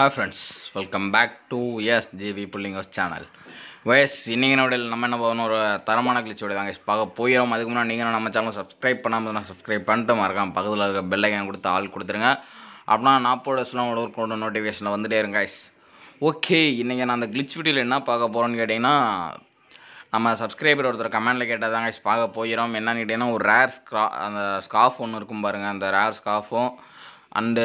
hi friends welcome back to S GV புள்ளிங்கஸ் channel வயஸ் இன்றைக்கி நோடில் நம்ம என்ன போகணும் ஒரு தரமான கிளிச்சோட தாங்க பார்க்க போயிடும் அதுக்கு முன்னாடி நீங்கள் நம்ம சேனல் சப்ஸ்கிரைப் பண்ணாமல் நான் சப்ஸ்கிரைப் பண்ணிட்டு மறக்காம பக்கத்தில் இருக்க பெல்லைக்கன் கொடுத்து ஆள் கொடுத்துருங்க அப்படின்னா நான் போட சிலம் ஒரு கொண்டு நோட்டிஃபிகேஷனில் வந்துட்டே இருங்க ஐஸ் ஓகே இன்றைக்கி நான் அந்த கிளிச் வீடியோவில் என்ன பார்க்க போகிறோன்னு கேட்டிங்கன்னா நம்ம சப்ஸ்கிரைபர் ஒருத்தர் கமெண்டில் கேட்டால் தாங்க பார்க்க போயிடும் என்னன்னு கேட்டிங்கன்னா ஒரு ரேர் ஸ்கா அந்த ஸ்காஃப் ஒன்று இருக்கும் பாருங்கள் அந்த ரேர் ஸ்காஃபும் அண்டு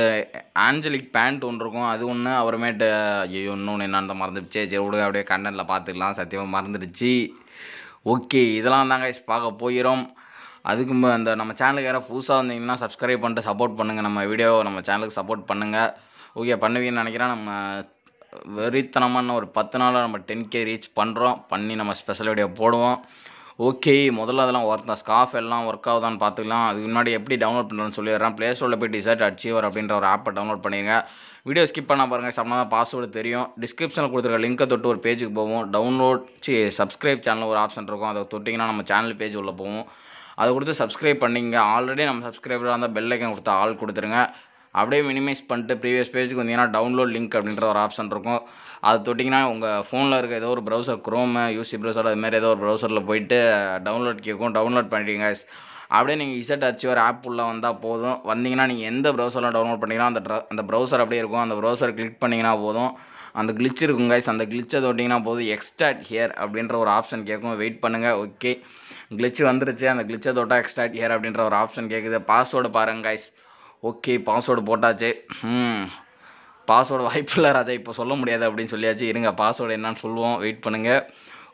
ஆஞ்சலிக் பேண்ட் ஒன்று இருக்கும் அது ஒன்று அப்புறமேட்டு ஐயோ இன்னொன்று என்ன மறந்துடுச்சு சரி விடுங்க அப்படியே கண்டனில் பார்த்துக்கலாம் சத்தியமாக மறந்துடுச்சு ஓகே இதெல்லாம் தாங்க பார்க்க போயிடும் அதுக்கு அந்த நம்ம சேனலுக்கு யாராவது புதுசாக வந்தீங்கன்னா சப்ஸ்கிரைப் பண்ணிட்டு சப்போர்ட் பண்ணுங்கள் நம்ம வீடியோவை நம்ம சேனலுக்கு சப்போர்ட் பண்ணுங்கள் ஓகே பண்ணுவீங்கன்னு நினைக்கிறேன் நம்ம வெறித்தனமான ஒரு பத்து நாளாக நம்ம டென் கே ரீச் பண்ணுறோம் பண்ணி நம்ம ஸ்பெஷல் வீடியோ போடுவோம் ஓகே முதல்ல அதெல்லாம் ஒர்க் தான் ஸ்காஃப் எல்லாம் ஒர்க் ஆகுதான்னு பார்த்துக்கலாம் அதுக்கு முன்னாடி எப்படி டவுன்லோட் பண்ணுறேன்னு சொல்லிடுறேன் ப்ளே ஸ்டோரில் போய் டிசர்ட் அச்சீவர் அப்படின்ற ஒரு ஆப்பை டவுன்லோட் பண்ணிடுங்க வீடியோ ஸ்கிப் பண்ணால் பாருங்கள் சம்மந்தான் தான் பாஸ்வேர்டு தெரியும் டிஸ்கிரிப்ஷனில் கொடுத்துருக்க லிங்கை தொட்டு ஒரு பேஜுக்கு போவோம் டவுன்லோட் சி சப்ஸ்கிரைப் சேனல் ஒரு ஆப்ஷன் இருக்கும் அதை தொட்டிங்கன்னா நம்ம சேனல் பேஜ் உள்ளே போவோம் அதை கொடுத்து சப்ஸ்கிரைப் பண்ணிங்க ஆல்ரெடி நம்ம சப்ஸ்கிரைபராக இருந்தால் பெல்லைக்கன் கொடுத்து ஆள் கொடுத்துருங்க அப்படியே மினிமைஸ் பண்ணிட்டு ப்ரீவியஸ் பேஜுக்கு வந்தீங்கன்னா டவுன்லோட் லிங்க் அப்படின்ற ஒரு ஆப்ஷன் இருக்கும் அது தொட்டிங்கன்னா உங்கள் ஃபோனில் இருக்க ஏதோ ஒரு ப்ரௌசர் குரோமு யூசி ப்ரௌசர் அதுமாதிரி மாதிரி ஏதோ ஒரு ப்ரௌசரில் போயிட்டு டவுன்லோட் கேட்கும் டவுன்லோட் பண்ணிட்டீங்க அப்படியே நீங்கள் இசட் ஒரு ஆப் உள்ளே வந்தால் போதும் வந்தீங்கன்னா நீங்கள் எந்த ப்ரௌசரில் டவுன்லோட் பண்ணிங்கன்னா அந்த அந்த ப்ரௌசர் அப்படியே இருக்கும் அந்த ப்ரௌசர் கிளிக் பண்ணிங்கன்னா போதும் அந்த கிளிச் இருக்கும் கைஸ் அந்த கிளிச்சை தொட்டிங்கன்னா போதும் எக்ஸ்ட்ராட் ஹியர் அப்படின்ற ஒரு ஆப்ஷன் கேட்கும் வெயிட் பண்ணுங்கள் ஓகே கிளிச்சு வந்துருச்சு அந்த கிளிச்சை தொட்டால் எக்ஸ்ட்ராட் ஹியர் அப்படின்ற ஒரு ஆப்ஷன் கேட்குது பாஸ்வேர்டு பாருங்கள் கைஸ் ஓகே பாஸ்வேர்டு போட்டாச்சு ம் பாஸ்வேர்டு வாய்ப்பில்லை அதை இப்போ சொல்ல முடியாது அப்படின்னு சொல்லியாச்சு இருங்க பாஸ்வேர்டு என்னன்னு சொல்லுவோம் வெயிட் பண்ணுங்கள்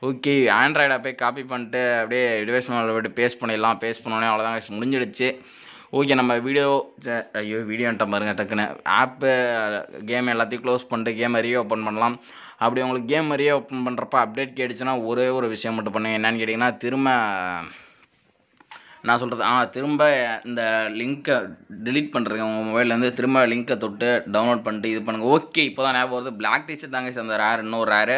ஓகே ஆண்ட்ராய்டு போய் காப்பி பண்ணிட்டு அப்படியே டிவைஸ் மேலே போய்ட்டு பேஸ்ட் பண்ணிடலாம் பேஸ் பண்ணோடனே அவ்வளோதான் முடிஞ்சிடுச்சு ஓகே நம்ம வீடியோ ஐயோ வீடியோன்ட்ட பாருங்க டக்குன்னு ஆப்பு கேம் எல்லாத்தையும் க்ளோஸ் பண்ணிட்டு கேம் ரீ ஓப்பன் பண்ணலாம் அப்படி உங்களுக்கு கேம் ரீ ஓப்பன் பண்ணுறப்ப அப்டேட் கேட்டுச்சுன்னா ஒரே ஒரு விஷயம் மட்டும் பண்ணுங்கள் என்னென்னு கேட்டிங்கன்னா திரும்ப நான் சொல்கிறது ஆ திரும்ப இந்த லிங்க்கை டிலீட் பண்ணுறீங்க உங்கள் மொபைல்லேருந்து திரும்ப லிங்க்கை தொட்டு டவுன்லோட் பண்ணிட்டு இது பண்ணுங்கள் ஓகே இப்போ தான் ஞாபகம் வருது பிளாக் டீஷர்ட் தாங்க அந்த ரேர் இன்னொரு ரேரு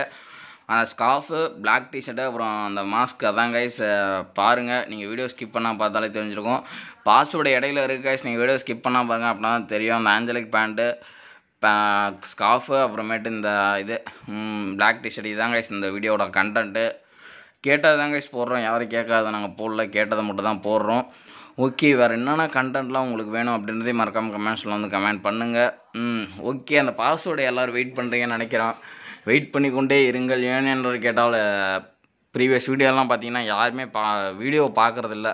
அந்த ஸ்காஃபு பிளாக் டிஷர்ட்டு அப்புறம் அந்த மாஸ்க் அதான் கைஸ் பாருங்கள் நீங்கள் வீடியோ ஸ்கிப் பண்ணால் பார்த்தாலே தெரிஞ்சிருக்கும் பாஸ்வேர்டு இடையில இருக்கு கைஸ் நீங்கள் வீடியோ ஸ்கிப் பண்ணால் பாருங்கள் தான் தெரியும் அந்த ஆஞ்சலிக் பேண்ட்டு ஸ்காஃபு அப்புறமேட்டு இந்த இது பிளாக் டிஷர்ட் இதுதான் கைஸ் இந்த வீடியோட கண்டென்ட்டு கேட்டால் தாங்க கைஸ் போடுறோம் யாரும் கேட்காத நாங்கள் போடல கேட்டதை மட்டும் தான் போடுறோம் ஓகே வேறு என்னென்ன கண்டென்ட்லாம் உங்களுக்கு வேணும் அப்படின்றதே மறக்காமல் கமெண்ட்ஸில் வந்து கமெண்ட் பண்ணுங்கள் ம் ஓகே அந்த பாஸ்வேர்டை எல்லோரும் வெயிட் பண்ணுறீங்கன்னு நினைக்கிறோம் வெயிட் பண்ணி கொண்டே இருங்கள் ஏன் என்று கேட்டால் ப்ரீவியஸ் வீடியோலாம் பார்த்தீங்கன்னா யாருமே பா வீடியோ பார்க்குறதில்ல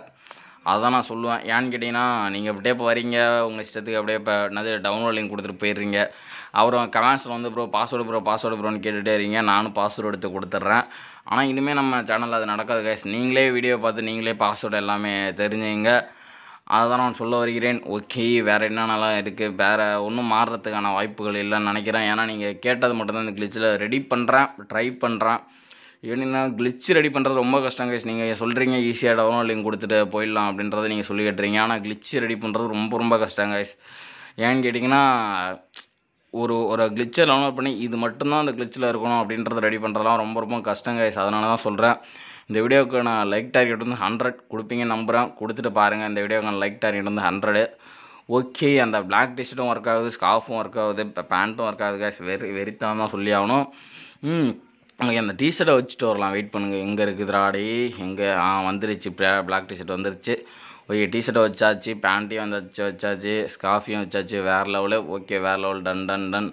அதான் நான் சொல்லுவேன் ஏன்னு கேட்டிங்கன்னா நீங்கள் அப்படியே போகிறீங்க உங்கள் இஷ்டத்துக்கு அப்படியே இப்போ என்னது டவுன்லோட் லிங்க் கொடுத்துட்டு போயிடுறீங்க அப்புறம் கமெண்ட்ஸில் வந்து ப்ரோ பாஸ்வேர்டு ப்ரோ பாஸ்வேர்டு ப்ரோன்னு கேட்டுகிட்டே இருக்கீங்க நானும் பாஸ்வேர்டு எடுத்து கொடுத்துட்றேன் ஆனால் இனிமேல் நம்ம சேனலில் அது நடக்காது கேஸ் நீங்களே வீடியோ பார்த்து நீங்களே பாஸ்வேர்டு எல்லாமே தெரிஞ்சுங்க அதுதான் நான் சொல்ல வருகிறேன் ஓகே வேறு என்னென்னலாம் இருக்குது வேறு ஒன்றும் மாறுறதுக்கான வாய்ப்புகள் இல்லைன்னு நினைக்கிறேன் ஏன்னா நீங்கள் கேட்டது மட்டும்தான் இந்த கிளிச்சில் ரெடி பண்ணுறேன் ட்ரை பண்ணுறேன் ஈவினிங்னா கிளிச்சு ரெடி பண்ணுறது ரொம்ப கஷ்டம் கைஸ் நீங்கள் சொல்கிறீங்க ஈஸியாக டவுனோ லிங்க் கொடுத்துட்டு போயிடலாம் அப்படின்றத நீங்கள் சொல்லி கேட்டுறீங்க ஆனால் கிளிச்சு ரெடி பண்ணுறது ரொம்ப ரொம்ப கஷ்டம் கைஸ் ஏன்னு கேட்டிங்கன்னா ஒரு ஒரு கிளிச்சை டவுன்லோட் பண்ணி இது மட்டும்தான் அந்த கிளிச்சில் இருக்கணும் அப்படின்றத ரெடி பண்ணுறதுலாம் ரொம்ப ரொம்ப கஷ்டம் கைஸ் அதனால தான் சொல்கிறேன் இந்த வீடியோவுக்கு நான் லைக் டார்கெட் வந்து ஹண்ட்ரட் கொடுப்பீங்கன்னு நம்புகிறேன் கொடுத்துட்டு பாருங்கள் இந்த வீடியோவுக்கு நான் லைக் டார்கெட் வந்து ஹண்ட்ரடு ஓகே அந்த பிளாக் டிஷர்ட்டும் ஒர்க் ஆகுது ஸ்காஃபும் ஒர்க் ஆகுது பேண்ட்டும் ஒர்க் ஆகுது கேஷ் வெறி வெறித்தான் தான் சொல்லி ஆகணும் அங்கே அந்த டிஷர்ட்டை வச்சுட்டு வரலாம் வெயிட் பண்ணுங்கள் எங்கே இருக்குது ராடி எங்கே ஆ வந்துருச்சு பிளாக் டிஷர்ட் வந்துருச்சு ஓகே டிஷர்ட்டை வச்சாச்சு பேண்ட்டையும் வந்தாச்சு வச்சாச்சு ஸ்காஃபியும் வச்சாச்சு வேறு லெவலு ஓகே வேறு level done done done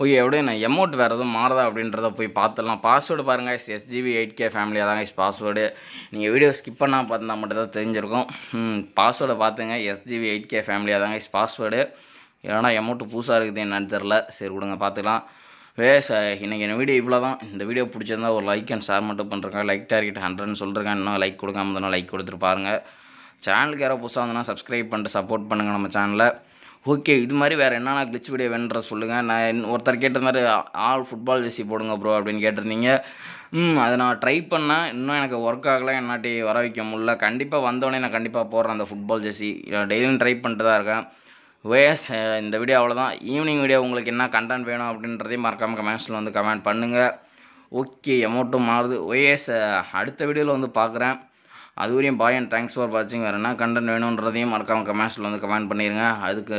okay எப்படியே நான் எமௌண்ட் வேறு எதுவும் மாறுதா அப்படின்றத போய் பார்த்துடலாம் பாஸ்வேர்டு பாருங்கள் எஸ்ஜிபி எயிட் கே ஃபேமிலியாக தான் பாஸ்வேர்டு நீங்கள் வீடியோ ஸ்கிப் பண்ணால் பார்த்தா மட்டும் தான் தெரிஞ்சிருக்கும் பாஸ்வேர்டை பார்த்துங்க எஸ்ஜிபி எயிட் கே ஃபேமிலியாக தான் பாஸ்வேர்டு ஏன்னா எமௌண்ட்டு புதுசாக இருக்குது என்னன்னு தெரில சரி விடுங்க பார்த்துக்கலாம் வே சார் இன்றைக்கி என்ன வீடியோ இவ்வளோ தான் இந்த வீடியோ பிடிச்சிருந்தா ஒரு லைக் அண்ட் ஷேர் மட்டும் பண்ணுறேன் லைக் டார்கெட் ஹண்ட்ரட்னு சொல்லிருக்கேன் இன்னும் லைக் கொடுக்காம இருந்தாலும் லைக் கொடுத்துட்டு பாருங்கள் சேனலுக்கு யாரோ புதுசாக இருந்ததுன்னா சப்ஸ்கிரைப் பண்ணிட்டு சப்போர்ட் பண்ணுங்கள் நம்ம சேனலில் ஓகே இது மாதிரி வேறு என்னென்ன கிளிச் வீடியோ வேணுன்ற சொல்லுங்கள் நான் ஒருத்தர் கேட்டிருந்தாரு ஆல் ஃபுட்பால் ஜெர்சி போடுங்க ப்ரோ அப்படின்னு கேட்டிருந்தீங்க ம் அதை நான் ட்ரை பண்ணேன் இன்னும் எனக்கு ஒர்க் ஆகலாம் என்னாட்டி வர வைக்க முடியல கண்டிப்பாக வந்தோடனே நான் கண்டிப்பாக போடுறேன் அந்த ஃபுட்பால் ஜெர்சி டெய்லியும் ட்ரை பண்ணிட்டு தான் இருக்கேன் வேஸ் uh, இந்த வீடியோ அவ்வளோதான் ஈவினிங் வீடியோ உங்களுக்கு என்ன கண்டென்ட் வேணும் அப்படின்றதையும் மறக்காமல் கமெண்ட்ஸில் வந்து கமெண்ட் பண்ணுங்கள் ஓகே அமௌண்ட்டும் மாறுது ஒய்எஸ் uh, அடுத்த வீடியோவில் வந்து பார்க்குறேன் அது வரையும் பாய் அண்ட் தேங்க்ஸ் ஃபார் வாட்சிங் வேறு என்ன கண்டென்ட் வேணுன்றதையும் மறக்காமல் கமெண்ட்ஸில் வந்து கமெண்ட் பண்ணிடுங்க அதுக்கு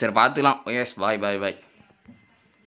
சரி பார்த்துக்கலாம் ஓஎஸ் பாய் பாய் பாய்